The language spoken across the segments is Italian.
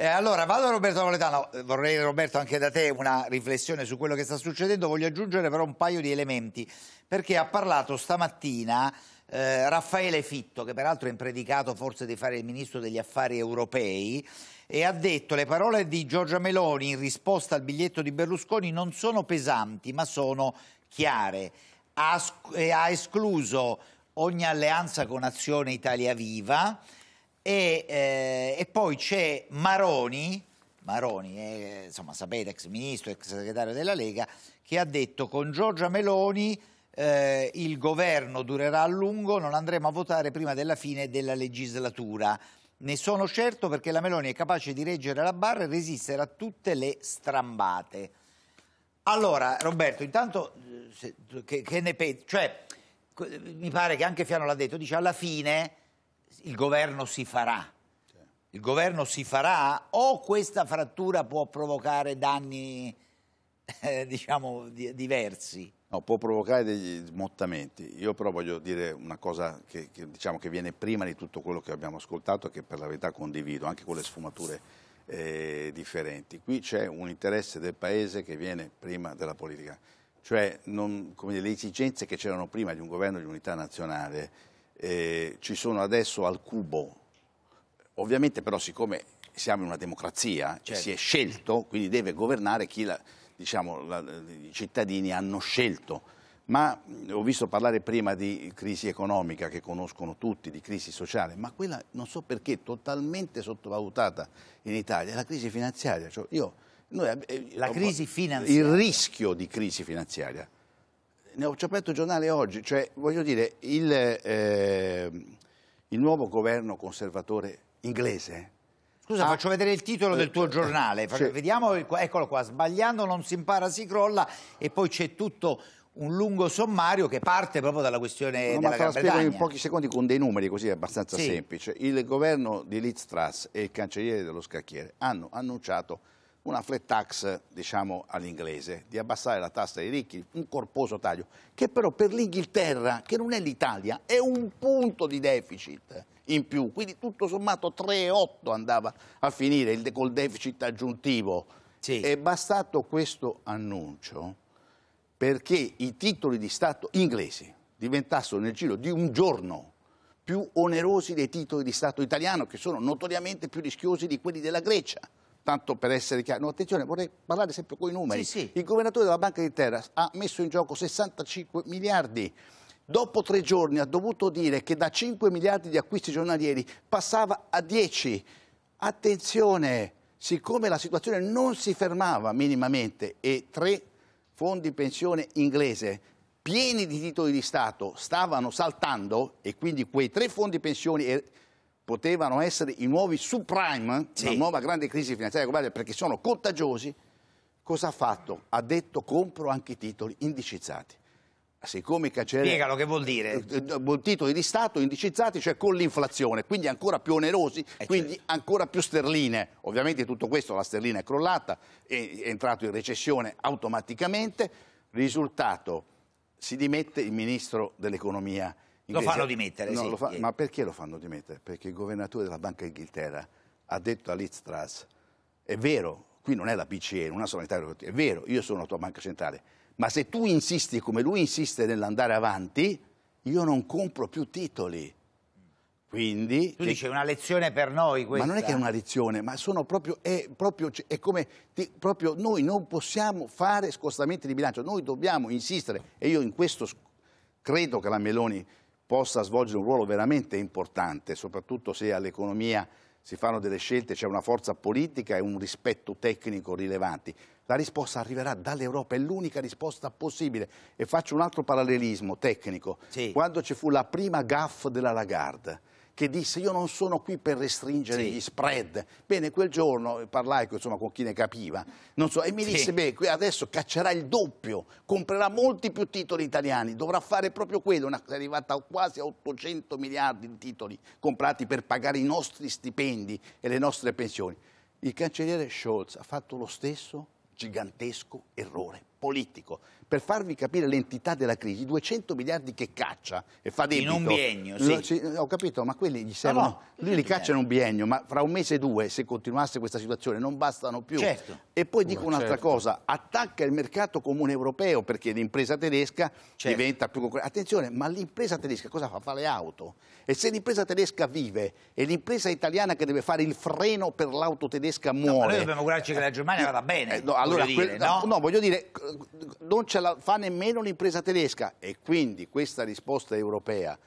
Eh, allora, vado a Roberto Napoletano, eh, vorrei Roberto anche da te una riflessione su quello che sta succedendo, voglio aggiungere però un paio di elementi, perché ha parlato stamattina eh, Raffaele Fitto, che peraltro è impredicato forse di fare il ministro degli affari europei, e ha detto le parole di Giorgia Meloni in risposta al biglietto di Berlusconi non sono pesanti ma sono chiare, ha, eh, ha escluso ogni alleanza con Azione Italia Viva, e, eh, e poi c'è Maroni, Maroni eh, insomma sapete, ex ministro, ex segretario della Lega, che ha detto con Giorgia Meloni eh, il governo durerà a lungo, non andremo a votare prima della fine della legislatura. Ne sono certo perché la Meloni è capace di reggere la barra e resistere a tutte le strambate. Allora, Roberto, intanto eh, se, che, che ne pensi? Cioè, mi pare che anche Fiano l'ha detto, dice alla fine il governo si farà. Il governo si farà o questa frattura può provocare danni, eh, diciamo, di, diversi? No, può provocare degli smottamenti. Io però voglio dire una cosa che, che, diciamo, che, viene prima di tutto quello che abbiamo ascoltato e che per la verità condivido, anche con le sfumature eh, differenti. Qui c'è un interesse del Paese che viene prima della politica. Cioè non, dire, le esigenze che c'erano prima di un governo di unità nazionale eh, ci sono adesso al cubo. Ovviamente però siccome siamo in una democrazia, certo. si è scelto, quindi deve governare chi la, diciamo, la, i cittadini hanno scelto. Ma ho visto parlare prima di crisi economica che conoscono tutti, di crisi sociale, ma quella non so perché totalmente sottovalutata in Italia è la crisi finanziaria. Cioè io, noi, eh, la crisi finanziaria. Il rischio di crisi finanziaria ne ho aperto il giornale oggi, cioè voglio dire, il, eh, il nuovo governo conservatore inglese... Scusa, ah, faccio vedere il titolo eh, del tuo giornale, sì. vediamo, eccolo qua, sbagliando non si impara, si crolla e poi c'è tutto un lungo sommario che parte proprio dalla questione no, della ma Gran Bretagna. in pochi secondi con dei numeri così è abbastanza sì. semplice. Il governo di Liz Truss e il cancelliere dello scacchiere hanno annunciato una flat tax, diciamo all'inglese, di abbassare la tassa dei ricchi, un corposo taglio, che però per l'Inghilterra, che non è l'Italia, è un punto di deficit in più, quindi tutto sommato 3,8 andava a finire il, col deficit aggiuntivo. Sì. È bastato questo annuncio perché i titoli di Stato inglesi diventassero nel giro di un giorno più onerosi dei titoli di Stato italiano, che sono notoriamente più rischiosi di quelli della Grecia tanto per essere chiaro. No, attenzione, vorrei parlare sempre con i numeri. Sì, sì. Il governatore della Banca di Terra ha messo in gioco 65 miliardi dopo tre giorni ha dovuto dire che da 5 miliardi di acquisti giornalieri passava a 10. Attenzione, siccome la situazione non si fermava minimamente e tre fondi pensione inglese pieni di titoli di Stato stavano saltando e quindi quei tre fondi pensioni er potevano essere i nuovi subprime, sì. la nuova grande crisi finanziaria globale, perché sono contagiosi, cosa ha fatto? Ha detto compro anche i titoli indicizzati. Siccome i cancellieri... Spiegalo che vuol dire. Eh, eh, titoli di Stato indicizzati, cioè con l'inflazione, quindi ancora più onerosi, eh quindi certo. ancora più sterline. Ovviamente tutto questo, la sterlina è crollata, è entrato in recessione automaticamente. Risultato, si dimette il Ministro dell'Economia Invece, lo fanno dimettere, no, sì. Fa, eh. ma perché lo fanno dimettere? Perché il governatore della Banca d'Inghilterra ha detto a Liz Truss, è vero, qui non è la BCE, non è una solitario, è vero, io sono la tua banca centrale, ma se tu insisti come lui insiste nell'andare avanti, io non compro più titoli. Quindi, tu che... dici una lezione per noi questa. Ma non è che è una lezione, ma sono proprio, è, proprio, cioè, è come ti, proprio noi non possiamo fare scostamenti di bilancio, noi dobbiamo insistere e io in questo credo che la Meloni possa svolgere un ruolo veramente importante, soprattutto se all'economia si fanno delle scelte, c'è una forza politica e un rispetto tecnico rilevanti. La risposta arriverà dall'Europa, è l'unica risposta possibile. E faccio un altro parallelismo tecnico. Sì. Quando ci fu la prima gaffe della Lagarde, che disse io non sono qui per restringere sì. gli spread. Bene, quel giorno parlai insomma, con chi ne capiva so, e mi sì. disse, beh, adesso caccerà il doppio, comprerà molti più titoli italiani, dovrà fare proprio quello, una, è arrivata quasi a 800 miliardi di titoli comprati per pagare i nostri stipendi e le nostre pensioni. Il cancelliere Scholz ha fatto lo stesso gigantesco errore politico per farvi capire l'entità della crisi, 200 miliardi che caccia e fa debito. In un biennio, sì. Lo, sì ho capito, ma quelli gli servono, ah, no, lui li caccia in un biennio, ma fra un mese e due, se continuasse questa situazione, non bastano più. Certo. E poi dico ma un'altra certo. cosa, attacca il mercato comune europeo perché l'impresa tedesca certo. diventa più concorrente. Attenzione, ma l'impresa tedesca cosa fa? Fa le auto. E se l'impresa tedesca vive e l'impresa italiana che deve fare il freno per l'auto tedesca muore... No, noi dobbiamo augurarci che la Germania eh, vada bene. Eh, no, allora, voglio dire, que... no? no, voglio dire, non c'è ce la fa nemmeno l'impresa tedesca e quindi questa risposta europea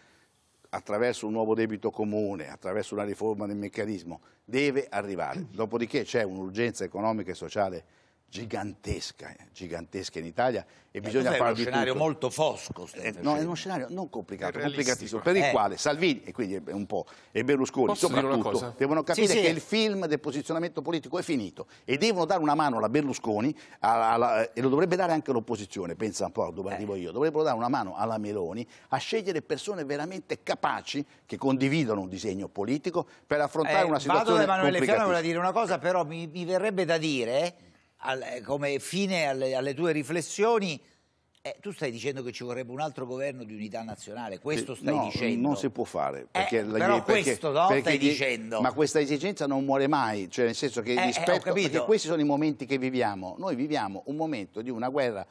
attraverso un nuovo debito comune, attraverso una riforma del meccanismo, deve arrivare. Dopodiché c'è un'urgenza economica e sociale gigantesca, eh, gigantesca in Italia e eh, bisogna fare di È uno scenario molto fosco. Eh, no, è uno scenario non complicato, complicatissimo, per eh. il quale Salvini e quindi un po' e Berlusconi Posso soprattutto devono capire sì, sì. che il film del posizionamento politico è finito e devono dare una mano alla Berlusconi alla, alla, eh, e lo dovrebbe dare anche l'opposizione, pensa un po' a dove arrivo io, dovrebbero dare una mano alla Meloni a scegliere persone veramente capaci che condividono un disegno politico per affrontare una situazione complicata. Vado da Emanuele Fiano, voleva dire una cosa però mi, mi verrebbe da dire al, eh, come fine alle, alle tue riflessioni, eh, tu stai dicendo che ci vorrebbe un altro governo di unità nazionale, questo stai no, dicendo? non si può fare. Eh, perché eh, la, però perché, questo no, perché stai dicendo. Ma questa esigenza non muore mai, cioè nel senso che eh, eh rispetto... perché questi sono i momenti che viviamo. Noi viviamo un momento di una guerra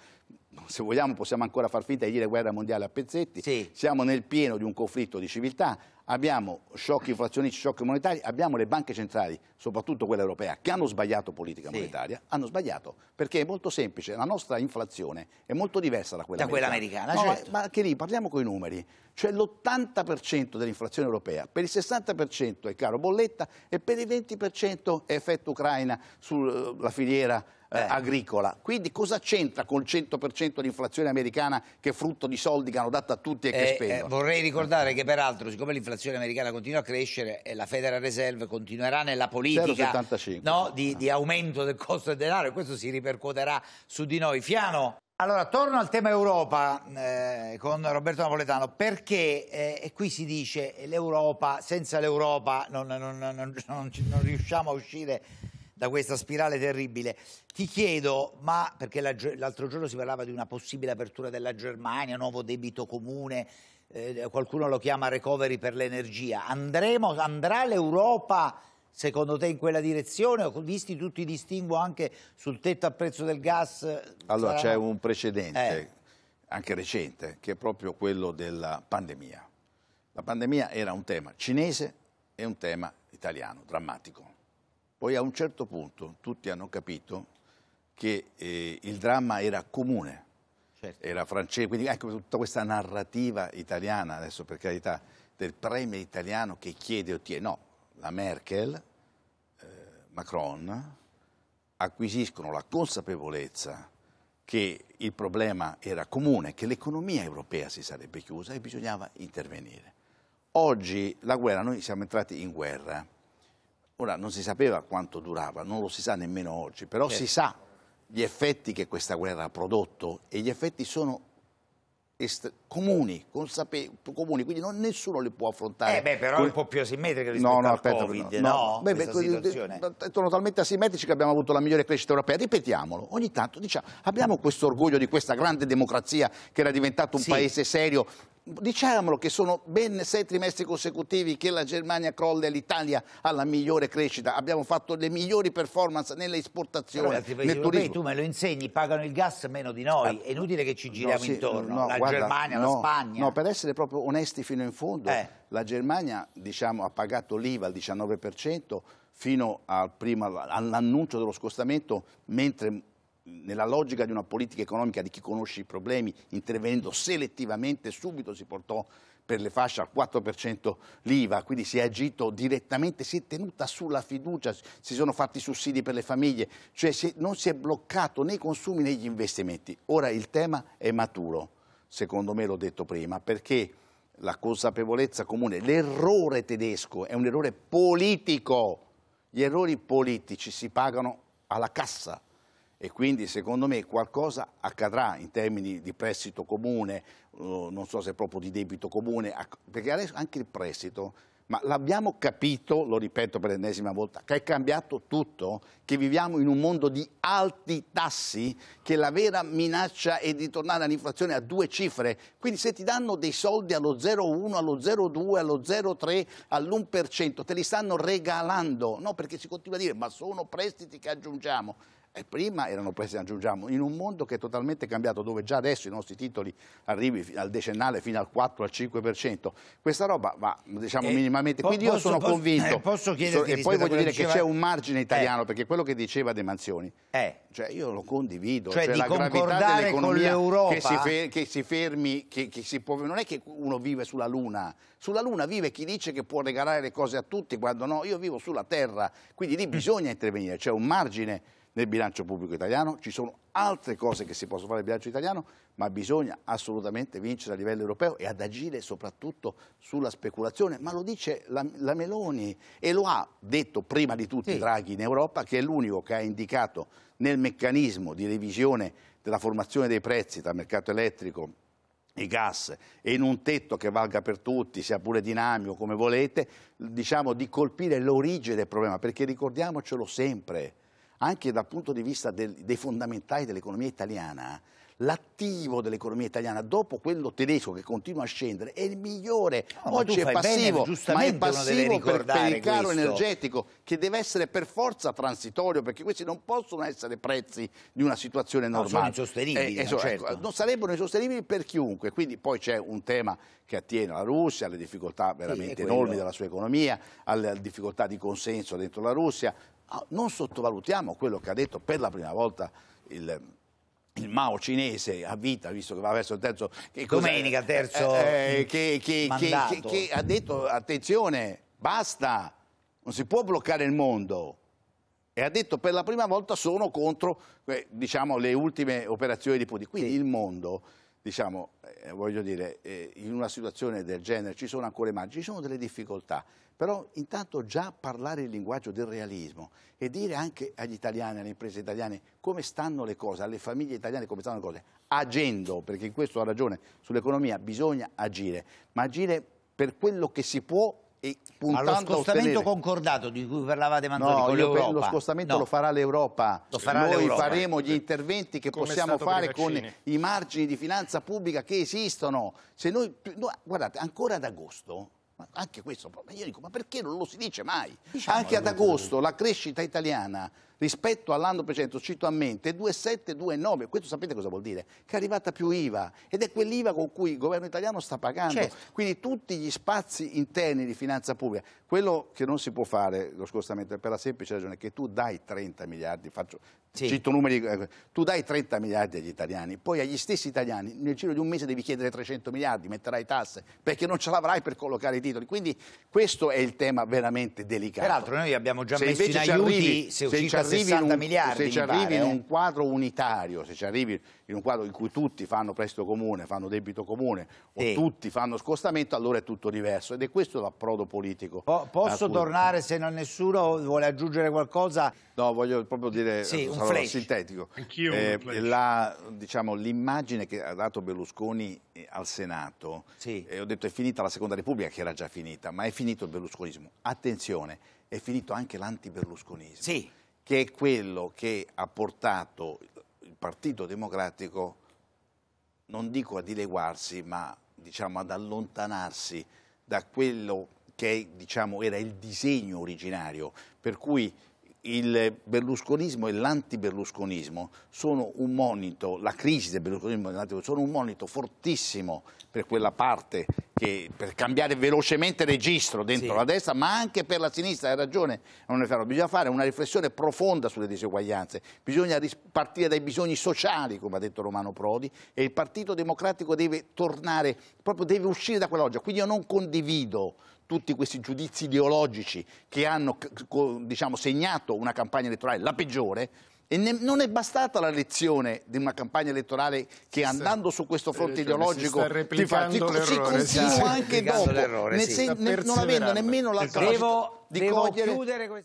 se vogliamo possiamo ancora far finta di dire guerra mondiale a pezzetti, sì. siamo nel pieno di un conflitto di civiltà, abbiamo shock inflazionisti, shock monetari, abbiamo le banche centrali, soprattutto quella europea, che hanno sbagliato politica sì. monetaria, hanno sbagliato, perché è molto semplice, la nostra inflazione è molto diversa da quella da americana. Quella americana no, certo. Ma che lì parliamo con i numeri, cioè l'80% dell'inflazione europea, per il 60% è caro bolletta e per il 20% è effetto Ucraina sulla filiera eh. eh. agricola. Quindi cosa c'entra col 100% di inflazione americana che è frutto di soldi che hanno dato a tutti e che eh, eh spendono? Eh, vorrei ricordare che peraltro, siccome l'inflazione americana continua a crescere, e la Federal Reserve continuerà nella politica no, di, di aumento del costo del denaro e questo si ripercuoterà su di noi. Fiano. Allora, torno al tema Europa eh, con Roberto Napoletano, perché, eh, e qui si dice, l'Europa, senza l'Europa non, non, non, non, riusciamo a uscire da questa spirale terribile. Ti chiedo, ma perché l'altro giorno si parlava di una possibile apertura della Germania, nuovo debito comune, eh, qualcuno lo chiama recovery per l'energia, andrà l'Europa secondo te in quella direzione? Ho visti tutti i distinguo anche sul tetto a prezzo del gas. Allora sarà... c'è un precedente, eh. anche recente, che è proprio quello della pandemia. La pandemia era un tema cinese e un tema italiano, drammatico. Poi a un certo punto tutti hanno capito che eh, il dramma era comune, certo. era francese, quindi anche ecco, tutta questa narrativa italiana, adesso per carità, del premio italiano che chiede e ottiene. No, la Merkel, eh, Macron, acquisiscono la consapevolezza che il problema era comune, che l'economia europea si sarebbe chiusa e bisognava intervenire. Oggi la guerra, noi siamo entrati in guerra, ora non si sapeva quanto durava, non lo si sa nemmeno oggi, però certo. si sa gli effetti che questa guerra ha prodotto e gli effetti sono comuni, comuni, quindi non, nessuno li può affrontare. Eh beh, però è un po' più asimmetrica rispetto no, no, al aspetta, Covid, no? no beh, beh, sono talmente asimmetrici che abbiamo avuto la migliore crescita europea, ripetiamolo, ogni tanto diciamo, abbiamo questo orgoglio di questa grande democrazia che era diventato un sì. paese serio diciamolo che sono ben sei trimestri consecutivi che la Germania crolla e l'Italia ha la migliore crescita. Abbiamo fatto le migliori performance nelle esportazioni, allora, nel turismo. Tu me lo insegni, pagano il gas meno di noi, ah, è inutile che ci giriamo no, sì, intorno, no, la guarda, Germania, no, la Spagna. No, per essere proprio onesti fino in fondo, eh. la Germania diciamo, ha pagato l'IVA al 19%, fino all'annuncio dello scostamento, mentre nella logica di una politica economica di chi conosce i problemi, intervenendo selettivamente, subito si portò per le fasce al 4% l'IVA, quindi si è agito direttamente, si è tenuta sulla fiducia, si sono fatti sussidi per le famiglie, cioè si è, non si è bloccato né i consumi né gli investimenti. Ora il tema è maturo, secondo me l'ho detto prima, perché la consapevolezza comune, l'errore tedesco è un errore politico, gli errori politici si pagano alla cassa e quindi secondo me qualcosa accadrà in termini di prestito comune, eh, non so se proprio di debito comune, perché adesso anche il prestito ma l'abbiamo capito, lo ripeto per l'ennesima volta, che è cambiato tutto, che viviamo in un mondo di alti tassi, che la vera minaccia è di tornare all'inflazione a due cifre. Quindi se ti danno dei soldi allo 0,1, allo 0,2, allo 0,3, all'1%, te li stanno regalando, no? Perché si continua a dire ma sono prestiti che aggiungiamo. E prima erano prestiti, che aggiungiamo, in un mondo che è totalmente cambiato, dove già adesso i nostri titoli arrivi al decennale fino al 4, al 5%. Questa roba va, diciamo, minimamente normalmente. Quindi posso, io sono posso, convinto. Eh, posso chiederti e poi voglio dire diceva... che c'è un margine italiano, eh. perché quello che diceva De Manzioni, eh. cioè io lo condivido. Cioè, cioè di concordare con l'Europa. Che si, fer- che si fermi, che, che si può... non è che uno vive sulla Luna. Sulla Luna vive chi dice che può regalare le cose a tutti, quando no, io vivo sulla Terra. Quindi lì mm. bisogna intervenire, c'è un margine nel bilancio pubblico italiano, ci sono altre cose che si possono fare nel bilancio italiano, ma bisogna assolutamente vincere a livello europeo e ad agire soprattutto sulla speculazione, ma lo dice la, la Meloni e lo ha detto prima di tutti sì. Draghi in Europa, che è l'unico che ha indicato nel meccanismo di revisione della formazione dei prezzi tra mercato elettrico i gas e in un tetto che valga per tutti, sia pure dinamico come volete, diciamo di colpire l'origine del problema, perché ricordiamocelo sempre, anche dal punto di vista del, dei fondamentali dell'economia italiana, l'attivo dell'economia italiana dopo quello tedesco che continua a scendere è il migliore. No, Oggi è passivo, bene, ma è passivo per, per, il caro questo. energetico che deve essere per forza transitorio perché questi non possono essere prezzi di una situazione normale. No, sono insostenibili. Eh, eh, certo. non sarebbero insostenibili per chiunque. Quindi poi c'è un tema che attiene alla Russia, alle difficoltà veramente sì, enormi della sua economia, alle difficoltà di consenso dentro la Russia, Ah, non sottovalutiamo quello che ha detto per la prima volta il il Mao cinese a vita, visto che va verso il terzo... Che Domenica, terzo eh, eh, eh, che, che, che, che, ha detto, attenzione, basta, non si può bloccare il mondo. E ha detto per la prima volta sono contro eh, diciamo, le ultime operazioni di Putin. Quindi sì. il mondo diciamo, eh, voglio dire, eh, in una situazione del genere ci sono ancora i margini, ci sono delle difficoltà, però intanto già parlare il linguaggio del realismo e dire anche agli italiani, alle imprese italiane come stanno le cose, alle famiglie italiane come stanno le cose, agendo, perché in questo ha ragione, sull'economia bisogna agire, ma agire per quello che si può e puntando Ma lo scostamento ottenere... concordato di cui parlavate Manzoni no, con l'Europa lo scostamento no. lo farà l'Europa noi faremo gli interventi che Come possiamo fare con i margini di finanza pubblica che esistono se noi, no, guardate ancora ad agosto ma anche questo, ma io dico, ma perché non lo si dice mai? Diciamo anche ad agosto la crescita italiana rispetto all'anno precedente, cito a mente, 2,7-2,9. Questo sapete cosa vuol dire? Che è arrivata più IVA ed è quell'IVA con cui il governo italiano sta pagando. Certo. Quindi tutti gli spazi interni di finanza pubblica. Quello che non si può fare, lo scostamento, è per la semplice ragione che tu dai 30 miliardi, faccio, sì. cito numeri, eh, tu dai 30 miliardi agli italiani, poi agli stessi italiani nel giro di un mese devi chiedere 300 miliardi, metterai tasse, perché non ce l'avrai per collocare i titoli titoli. Quindi questo è il tema veramente delicato. Peraltro noi abbiamo già se messo in aiuti arrivi, se circa 60 un, miliardi. Se ci arrivi pare, in eh. un quadro unitario, se ci arrivi in un quadro in cui tutti fanno prestito comune, fanno debito comune o sì. tutti fanno scostamento, allora è tutto diverso. Ed è questo l'approdo politico. Po posso tornare se non nessuno vuole aggiungere qualcosa? No, voglio proprio dire sì, un sintetico. Anch'io. Eh, diciamo, l'immagine diciamo, che ha dato Berlusconi eh, al Senato sì. e eh, ho detto è finita la Seconda Repubblica che era già finita, ma è finito il berlusconismo. Attenzione, è finito anche l'anti-berlusconismo, sì. che è quello che ha portato il Partito Democratico, non dico a dileguarsi, ma diciamo ad allontanarsi da quello che diciamo, era il disegno originario, per cui il berlusconismo e l'antiberlusconismo sono un monito, la crisi del berlusconismo e dell'antiberlusconismo sono un monito fortissimo per quella parte che, per cambiare velocemente registro dentro sì. la destra, ma anche per la sinistra, hai ragione, non è vero, bisogna fare una riflessione profonda sulle diseguaglianze, bisogna partire dai bisogni sociali, come ha detto Romano Prodi, e il Partito Democratico deve tornare, proprio deve uscire da quella loggia, quindi io non condivido tutti questi giudizi ideologici che hanno diciamo, segnato una campagna elettorale la peggiore, e non è bastata la lezione di una campagna elettorale che andando su questo fronte ideologico ti fa, ti, si continua sì, anche dopo, ne, ne, non avendo nemmeno la capacità di devo cogliere...